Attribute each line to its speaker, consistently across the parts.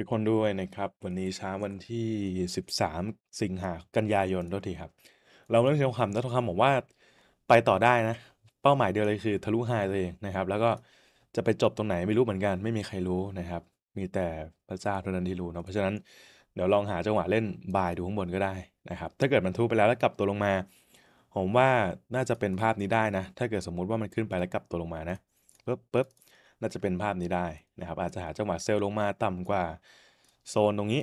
Speaker 1: ทุกคนด้วยนะครับ วันนี้เช้าวันที่ 13 สิงหากันยายนด้วยทีครับ เราเริ่มชมคำแล้วทองคำบอกว่าไปต่อได้นะเป้าหมายเดียวเลยคือทะลุไฮเองนะครับแล้วก็จะไปจบตรงไหนไม่รู้เหมือนกันไม่มีใครรู้นะครับมีแต่พระเจ้าเท่านั้นที่รู้เนาะเพราะฉะนั้นเดี๋ยวลองหาจังหวะเล่นบายดูข้างบนก็ได้นะครับถ้าเกิดมันทุบไปแล้วแล้วกลับตัวลงมาผมว่าน่าจะเป็นภาพนี้ได้นะถ้าเกิดสมมุติว่ามันขึ้นไปแล้วกลับตัวลงมานะปึ๊บปึ๊บน่าจะเป็นภาพนี้ได้นะครับอาจจะหาจังหวะเซลล์ลงมาต่ำกว่าโซนตรงนี้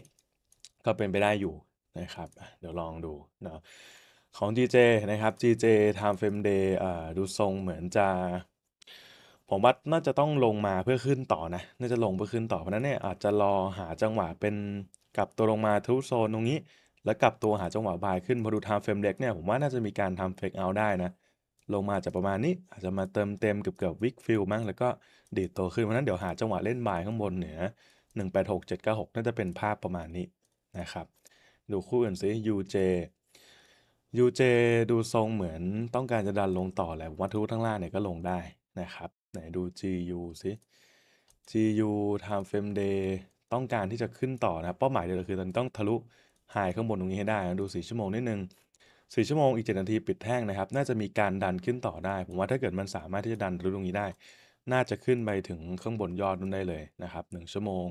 Speaker 1: ก็เป็นไปได้อยู่นะครับเดี๋ยวลองดูเนาะของ GJ นะครับ GJ Time Frame Day ดูทรงเหมือนจะ ผมว่าน่าจะต้องลงมาเพื่อขึ้นต่อนะน่าจะลงเพื่อขึ้นต่อเพราะนั้นเนี่ยอาจจะรอหาจังหวะเป็นกลับตัวลงมาทุโซนตรงนี้ แล้วกลับตัวหาจังหวะบายขึ้นพอดูไทม์เฟรมเล็กเนี่ยผมว่าน่าจะมีการทำเฟกเอาได้นะลงมาจะประมาณนี้อาจจะมาเติมเต็มเกือบเกือบวิกฟิลมั้งแล้วก็ดีดตัวขึ้นเพราะนั้นเดี๋ยวหาจังหวะเล่นบายข้างบนเหนือ186796น่าจะเป็นภาพประมาณนี้นะครับดูคู่อื่นซิ UJ UJ ดูทรงเหมือนต้องการจะดันลงต่อ แหละวัตถุทั้งล่างเนี่ยก็ลงได้นะครับไหนดู GU ซิ GU Time Frame Day ต้องการที่จะขึ้นต่อนะเป้าหมายเดียวคือตอนต้องทะลุไฮข้างบนตรงนี้ให้ได้นะดู 4 ชั่วโมงนิดนึงสี่ชั่วโมงอีกเจ็นาทีปิดแท่งนะครับ น่าจะมีการดันขึ้นต่อได้ ผมว่าถ้าเกิดมันสามารถที่จะดันรุุ่ตรงนี้ได้ น่าจะขึ้นไปถึงข้างบนยอดนู่นได้เลยนะครับหนึ่งชั่วโมง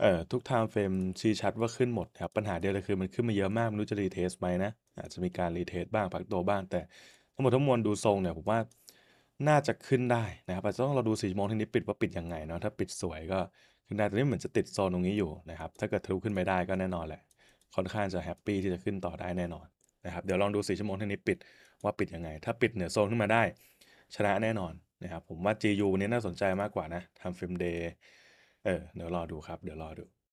Speaker 1: เอ่อทุกไทม์เฟรมชี้ชัดว่าขึ้นหมดครับ ปัญหาเดียวเลยคือมันขึ้นมาเยอะมากไม่รู้จะรีเทสไหมนะ อาจจะมีการรีเทสบ้างพักตัวบ้างแต่ทั้งหมดทั้งมวลดูทรงเนี่ยผมว่าน่าจะขึ้นได้นะครับแต่ต้องเราดูสี่ชั่วโมงที่นี้ปิดว่าปิดยังไงเนาะถ้าปิดสวยก็ขึ้นได้ตอนนี้เหมือนจะติดโซนตรงนี้อยู่นะครับถ้าเกิดทะลุขึ้นไม่ได้ก็แน่นอนแหละ ค่อนข้างจะแฮปปี้ที่จะขึ้นต่อได้แน่นอนนะครับเดี๋ยวลองดู4ชั่วโมงที่นี้ปิดว่าปิดยังไง ถ้าปิดเหนือโซนขึ้นมาได้ ชนะแน่นอนนะครับผมว่า GU นนี้น่าสนใจมากกว่านะทำฟิล์มเดย์เออเดี๋ยวรอดูครับเดี๋ยวรอดู